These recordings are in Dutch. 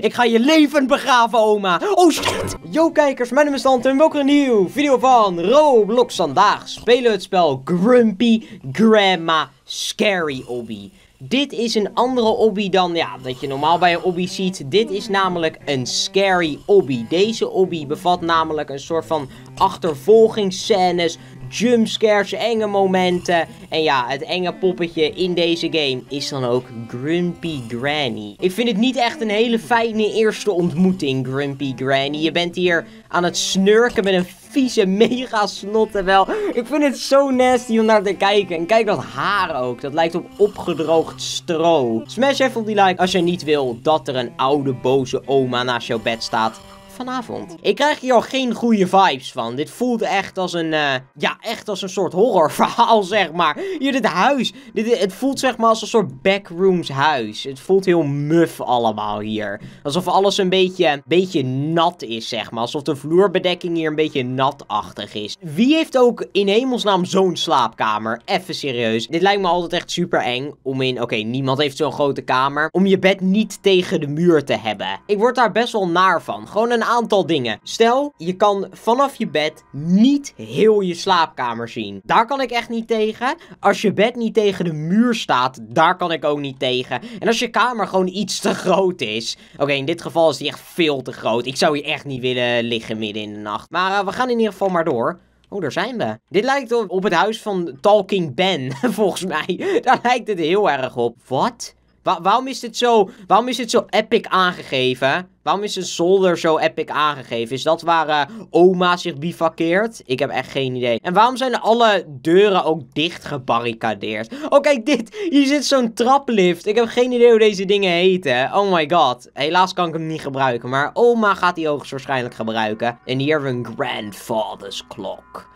Ik ga je leven begraven, oma. Oh, shit. Yo, kijkers. Mijn naam is en Welkom een nieuwe video van Roblox. Vandaag spelen we het spel Grumpy Grandma Scary Obby. Dit is een andere obby dan ja, dat je normaal bij een obby ziet. Dit is namelijk een scary obby. Deze obby bevat namelijk een soort van achtervolgingsscènes jumpscares, enge momenten. En ja, het enge poppetje in deze game is dan ook Grumpy Granny. Ik vind het niet echt een hele fijne eerste ontmoeting, Grumpy Granny. Je bent hier aan het snurken met een vieze mega snotten wel. Ik vind het zo nasty om naar te kijken. En kijk dat haar ook. Dat lijkt op opgedroogd stro. Smash even op die like als je niet wil dat er een oude boze oma naast jouw bed staat vanavond. Ik krijg hier al geen goede vibes van. Dit voelt echt als een, eh, ja, echt als een soort horrorverhaal, zeg maar. Hier, dit huis. Dit, het voelt zeg maar als een soort backrooms huis. Het voelt heel muf allemaal hier. Alsof alles een beetje, beetje nat is, zeg maar. Alsof de vloerbedekking hier een beetje natachtig is. Wie heeft ook in hemelsnaam zo'n slaapkamer? Even serieus. Dit lijkt me altijd echt super eng om in... Oké, niemand heeft zo'n grote kamer. Om je bed niet tegen de muur te hebben. Ik word daar best wel naar van. Gewoon een aantal dingen. Stel, je kan vanaf je bed niet heel je slaapkamer zien. Daar kan ik echt niet tegen. Als je bed niet tegen de muur staat, daar kan ik ook niet tegen. En als je kamer gewoon iets te groot is. Oké, in dit geval is die echt veel te groot. Ik zou hier echt niet willen liggen midden in de nacht. Maar eh, we gaan in ieder geval maar door. Oh, daar zijn we. Dit lijkt op het huis van Talking Ben, volgens mij. Daar lijkt het heel erg op. Wat? waarom, is dit zo, waarom is dit zo epic aangegeven? Waarom is een zolder zo epic aangegeven? Is dat waar eh, oma zich bivakkeert? Ik heb echt geen idee. En waarom zijn alle deuren ook dicht gebarricadeerd? Oh, kijk dit. Hier zit zo'n traplift. Ik heb geen idee hoe deze dingen heten. Oh my god. Helaas kan ik hem niet gebruiken. Maar oma gaat die hoogstwaarschijnlijk gebruiken. En hier hebben we een grandfather's clock.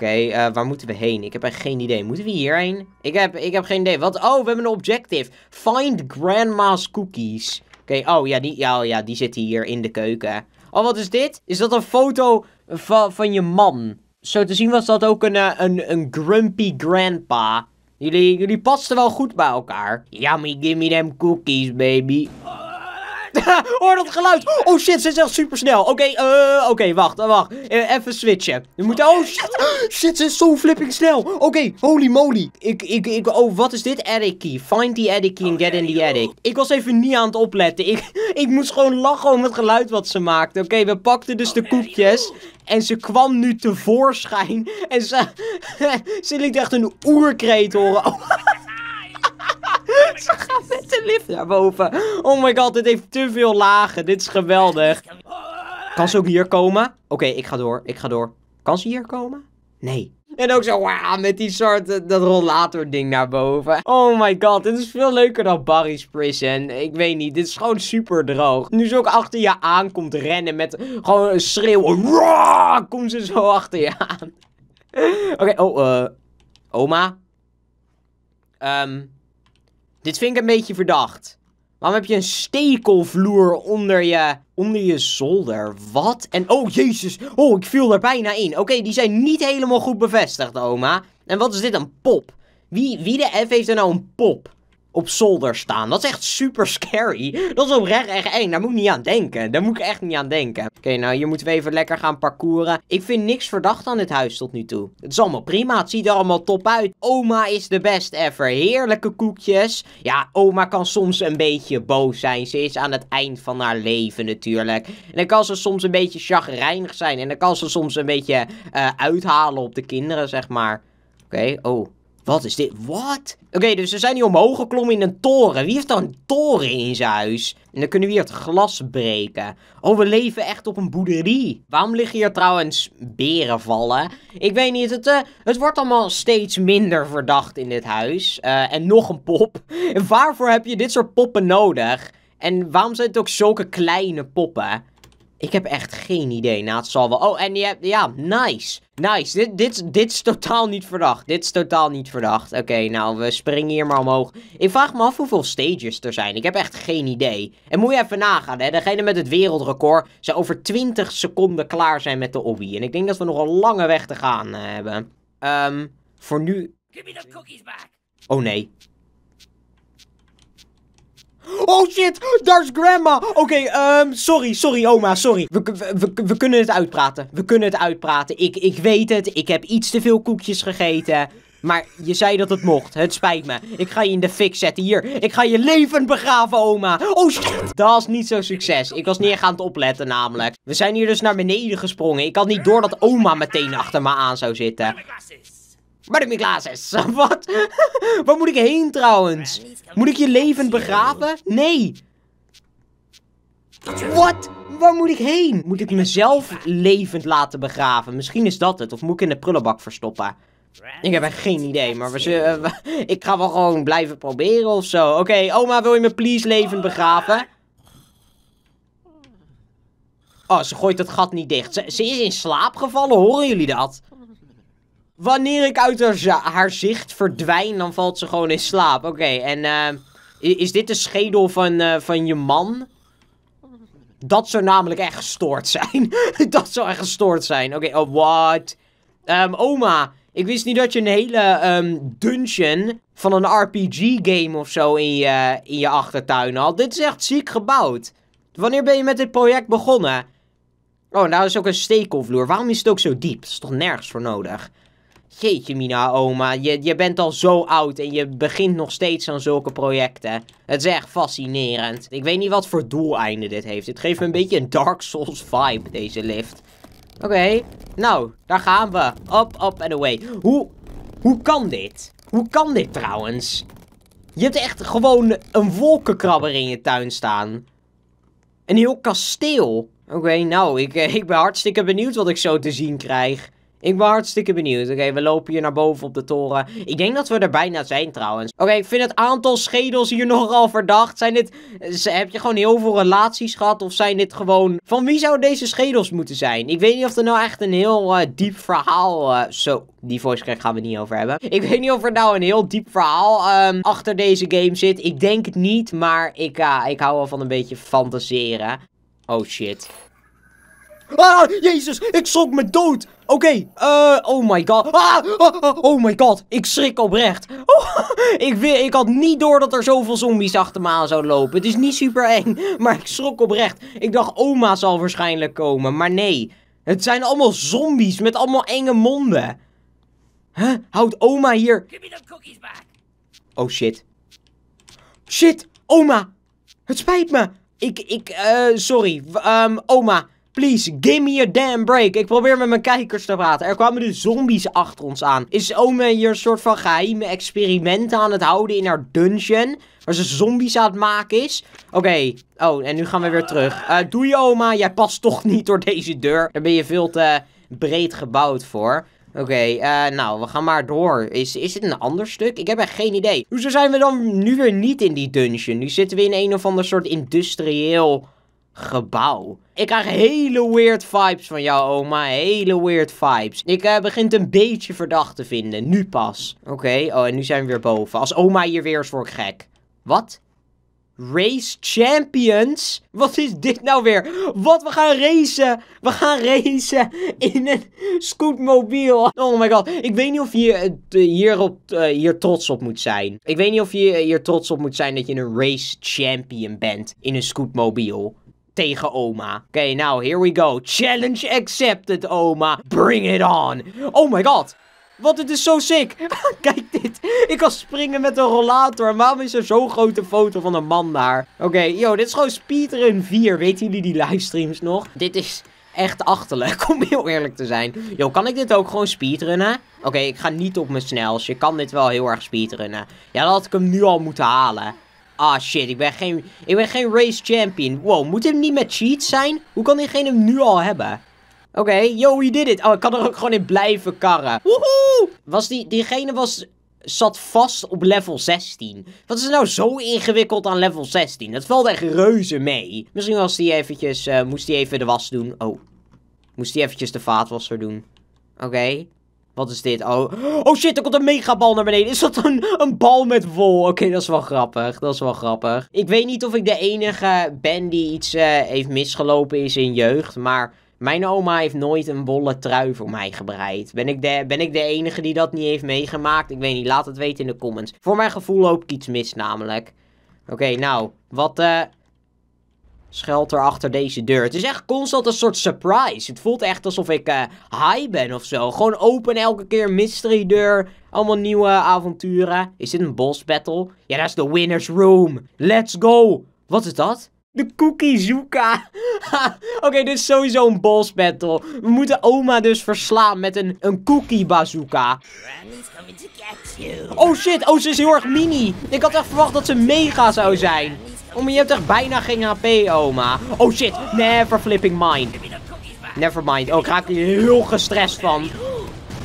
Oké, eh, waar moeten we heen? Ik heb echt geen idee. Moeten we hierheen? Ik heb, ik heb geen idee. Wat? Oh, we hebben een objective. Find grandma's cookies. Oké, oh ja, die, ja, ja, die zitten hier in de keuken. Oh, wat is dit? Is dat een foto van, van je man? Zo te zien was dat ook een, eh, een, een grumpy grandpa. Jullie, jullie pasten wel goed bij elkaar. Yummy, give me them cookies, baby. Hoor dat geluid. Oh shit, ze is echt super snel. Oké, eh, oké, wacht, eh, wacht. Eh, even switchen. We moeten. Oh shit. Shit, ze is zo flipping snel. Oké, holy moly. Ik, ik, ik. Oh, wat is dit? Attic key. Find the attic key and oh, get in the attic. Ik was even niet aan het opletten. Ik, ik moest gewoon lachen om het geluid wat ze maakte. Oké, we pakten dus de oh, koekjes. En ze kwam nu tevoorschijn. En ze, ze liet echt een oerkreet horen. Oh. Ze gaan met de lift naar boven. Oh my god, dit heeft te veel lagen. Dit is geweldig. Kan ze ook hier komen? Oké, ik ga door. Ik ga door. Kan ze hier komen? Nee. En ook zo, met die soort, dat rollator ding naar boven. Oh my god, dit is veel leuker dan Barry's Prison. Ik weet niet, dit is gewoon super droog. Nu ze ook achter je aan komt rennen met gewoon een schreeuw. Kom komt ze zo achter je aan. Oké, oh, eh. oma? Ehm... Um, dit vind ik een beetje verdacht. Waarom heb je een stekelvloer onder je, onder je zolder? Wat? En oh jezus, oh ik viel er bijna in. Oké, die zijn niet helemaal goed bevestigd, oma. En wat is dit, een pop? Wie, wie de F heeft er nou een pop? op zolder staan. Dat is echt super scary. Dat is oprecht echt eng. Daar moet ik niet aan denken. Daar moet ik echt niet aan denken. Oké, nou hier moeten we even lekker gaan parcouren. Ik vind niks verdacht aan dit huis tot nu toe. Het is allemaal prima. Het ziet er allemaal top uit. Oma is de best ever. Heerlijke koekjes. Ja, oma kan soms een beetje boos zijn. Ze is aan het eind van haar leven natuurlijk. En dan kan ze soms een beetje chagrijnig zijn. En dan kan ze soms een beetje eh, uithalen op de kinderen, zeg maar. Oké, oh. Wat is dit? Wat? Oké, dus we zijn hier omhoog geklommen in een toren. Wie heeft dan een toren in zijn huis? En dan kunnen we hier het glas breken. Oh, we leven echt op een boerderie. Waarom liggen hier trouwens beren vallen? Ik weet niet, het, eh, het wordt allemaal steeds minder verdacht in dit huis. Eh, en nog een pop. En waarvoor heb je dit soort poppen nodig? En waarom zijn het ook zulke kleine poppen? Ik heb echt geen idee. Na nou, het zal wel. Oh, en je hebt... Ja, nice. Nice. Dit, dit, dit is totaal niet verdacht. Dit is totaal niet verdacht. Oké, nou, we springen hier maar omhoog. Ik vraag me af hoeveel stages er zijn. Ik heb echt geen idee. En moet je even nagaan, hè. Degene met het wereldrecord zou over 20 seconden klaar zijn met de obby. En ik denk dat we nog een lange weg te gaan eh, hebben. Ehm, voor nu... Give me the cookies back. Oh, nee. Oh shit, daar is grandma. Oké, ehm, sorry, sorry oma, sorry. We, we, we, kunnen het uitpraten. We kunnen het uitpraten. Ik, ik weet het, ik heb iets te veel koekjes gegeten. Maar je zei dat het mocht. Het spijt me. Ik ga je in de fik zetten. Hier, ik ga je levend begraven, oma. Oh shit. Dat was niet zo'n succes. Ik was niet aan opletten namelijk. We zijn hier dus naar beneden gesprongen. Ik had niet door dat oma meteen achter me aan zou zitten. Maar ik Klaas Wat? Waar moet ik heen trouwens? Moet ik je levend begraven? Nee. Wat? Waar moet ik heen? Moet ik mezelf levend laten begraven? Misschien is dat het. Of moet ik in de prullenbak verstoppen? Ik heb geen idee, maar we zullen, ik ga wel gewoon blijven proberen of zo. Oké, oma, wil je me please levend begraven? Oh, ze gooit het gat niet dicht. Ze, ze is in slaap gevallen, horen jullie dat? Wanneer ik uit haar, zicht verdwijn, dan valt ze gewoon in slaap. Oké, en ehm, is dit de schedel van, eh, van je man? Dat zou namelijk echt gestoord zijn. dat zou echt gestoord zijn. Oké, oh, what? Ehm, oma, ik wist niet dat je een hele ehm, dungeon van een RPG-game of zo in je, in je achtertuin had. Dit is echt ziek gebouwd. Wanneer ben je met dit project begonnen? Oh, nou, daar is ook een stekelvloer. Waarom is het ook zo diep? Dat is toch nergens voor nodig? Jeetje mina oma, je, je bent al zo oud en je begint nog steeds aan zulke projecten. Het is echt fascinerend. Ik weet niet wat voor doeleinde dit heeft. Het geeft me een beetje een Dark Souls vibe, deze lift. Oké, nou, daar gaan we. Up, up and away. Hoe, hoe kan dit? Hoe kan dit trouwens? Je hebt echt gewoon een wolkenkrabber in je tuin staan. Een heel kasteel. Oké, nou, ik, eh, ik ben hartstikke benieuwd wat ik zo te zien krijg. Ik ben hartstikke benieuwd. Oké, we lopen hier naar boven op de toren. Ik denk dat we er bijna zijn trouwens. Oké, ik vind het aantal schedels hier nogal verdacht. Zijn dit... Eh, heb je gewoon heel veel relaties gehad? Of zijn dit gewoon... Van wie zouden deze schedels moeten zijn? Ik weet niet of er nou echt een heel eh, diep verhaal... Eh, zo, die voice crack gaan we niet over hebben. Ik weet niet of er nou een heel diep verhaal ehm, achter deze game zit. Ik denk het niet, maar ik, ik hou wel van een beetje fantaseren. Oh shit. Ah, jezus, ik schrok me dood. Oké, uh, oh my god. Ah, ah, ah, oh my god, ik schrik oprecht. Oh, ik, ik had niet door dat er zoveel zombies achter me aan zouden lopen. Het is niet super eng, maar ik schrok oprecht. Ik dacht, oma zal waarschijnlijk komen, maar nee. Het zijn allemaal zombies met allemaal enge monden. Huh? Houd oma hier... Give me cookies back. Oh shit. Shit, oma. Het spijt me. Ik, ik, uh, sorry. Um, oma. Please, give me a damn break. Ik probeer met mijn kijkers te praten. Er kwamen dus zombies achter ons aan. Is Ome hier een soort van geheime experimenten aan het houden in haar dungeon? Waar ze zombies aan het maken is? Oké. Oh, en nu gaan we weer terug. Uh, eh, doe je oma, jij past toch niet door deze deur. Daar ben je veel te breed gebouwd voor. Oké, eh, nou, we gaan maar door. Is, is dit een ander stuk? Ik heb echt geen idee. Hoezo zijn we dan nu weer niet in die dungeon? Nu zitten we in een of ander soort industrieel gebouw. Ik krijg hele weird vibes van jou, oma. Hele weird vibes. Ik eh, begin het een beetje verdacht te vinden. Nu pas. Oké, oh, en nu zijn we weer boven. Als oma hier weer is, word ik gek. Wat? Race Champions? Wat is dit nou weer? Wat, we gaan racen! We gaan racen in een scootmobiel. Oh my god, ik weet niet of je eh, hier, op, eh, hier trots op moet zijn. Ik weet niet of je hier trots op moet zijn dat je een race champion bent in een scootmobiel tegen oma. Oké, okay, nou, here we go. Challenge accepted, oma. Bring it on. Oh my god. Wat, het is zo sick. Kijk dit. Ik kan springen met een rollator. Waarom is er zo'n grote foto van een man daar? Oké, okay, yo, dit is gewoon Speedrun 4. Weten jullie die livestreams nog? Dit is echt achterlijk, om heel eerlijk te zijn. Yo, kan ik dit ook gewoon speedrunnen? Oké, ik ga niet op mijn snels. Je kan dit wel heel erg speedrunnen. Ja, dat had ik hem nu al moeten halen. Ah shit, ik ben geen, ik ben geen race champion. Wow, moet hem niet met cheats zijn? Hoe kan diegene hem nu al hebben? Oké, yo, he did it. Oh, ik kan er ook gewoon in blijven karren. Woehoe! Was die, diegene was, zat vast op level 16. Wat is nou zo ingewikkeld aan level 16? Dat valt echt reuze mee. Misschien was die eventjes, eh, moest hij even de was doen. Oh, moest hij eventjes de vaatwasser doen. Oké. Wat is dit? Oh, oh shit, er komt een megabal naar beneden. Is dat een, een bal met wol? Oké, dat is wel grappig. Dat is wel grappig. Ik weet niet of ik de enige ben die iets eh, heeft misgelopen is in jeugd. Maar mijn oma heeft nooit een wollen trui voor mij gebreid. Ben ik, de, ben ik de enige die dat niet heeft meegemaakt? Ik weet niet, laat het weten in de comments. Voor mijn gevoel loop ik iets mis namelijk. Oké, nou, wat, eh, schuilt er achter deze deur. Het is echt constant een soort surprise. Het voelt echt alsof ik uh, high ben of zo. Gewoon open elke keer, mystery deur. Allemaal nieuwe avonturen. Is dit een boss battle? Ja, dat is de winner's room. Let's go. Wat is dat? De Cookie bazooka. Oké, dit is sowieso een boss battle. We moeten oma dus verslaan met een, een Cookie Bazooka. Oh shit, oh ze is heel erg mini. Ik had echt verwacht dat ze mega zou zijn. Oh, maar je hebt echt bijna geen HP, oma. Oh shit, never flipping mind. Never mind. Oh, ik raak hier heel gestrest van.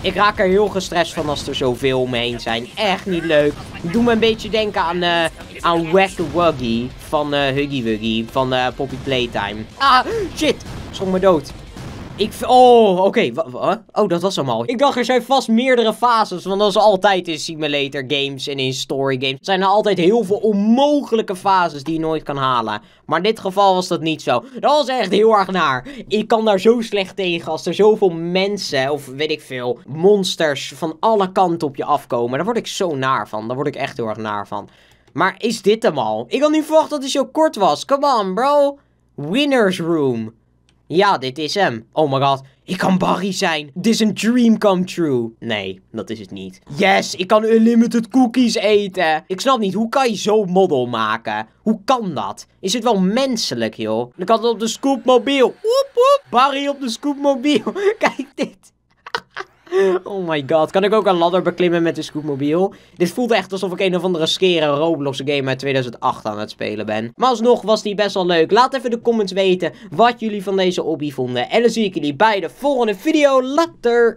Ik raak er heel gestrest van als er zoveel omheen zijn. Echt niet leuk. Doe me een beetje denken aan... Eh, aan Wack Wuggy van eh, Huggy Wuggy van eh, Poppy Playtime. Ah, shit. Schok me dood. Ik... Oh, oké. Oh, dat was allemaal. Ik dacht, er zijn vast meerdere fases. Want dat is altijd in simulator games en in story games. Zijn er altijd heel veel onmogelijke fases die je nooit kan halen. Maar in dit geval was dat niet zo. Dat was echt heel erg naar. Ik kan daar zo slecht tegen als er zoveel mensen, of weet ik veel, monsters van alle kanten op je afkomen. Daar word ik zo naar van. Daar word ik echt heel erg naar van. Maar is dit hem al? Ik had niet verwacht dat hij zo kort was. Come on, bro. Winner's Room. Ja, dit is hem. Oh my god. Ik kan Barry zijn. This is een dream come true. Nee, dat is het niet. Yes, ik kan unlimited cookies eten. Ik snap niet, hoe kan je zo'n model maken? Hoe kan dat? Is het wel menselijk, joh? Ik had het op de scoopmobiel. Woep, woep. Barry op de scoopmobiel. Kijk dit. Oh my god. Kan ik ook een ladder beklimmen met de scootmobiel? Dit voelt echt alsof ik een of andere skere Roblox game uit 2008 aan het spelen ben. Maar alsnog was die best wel leuk. Laat even de comments weten wat jullie van deze hobby vonden. En dan zie ik jullie bij de volgende video. Later!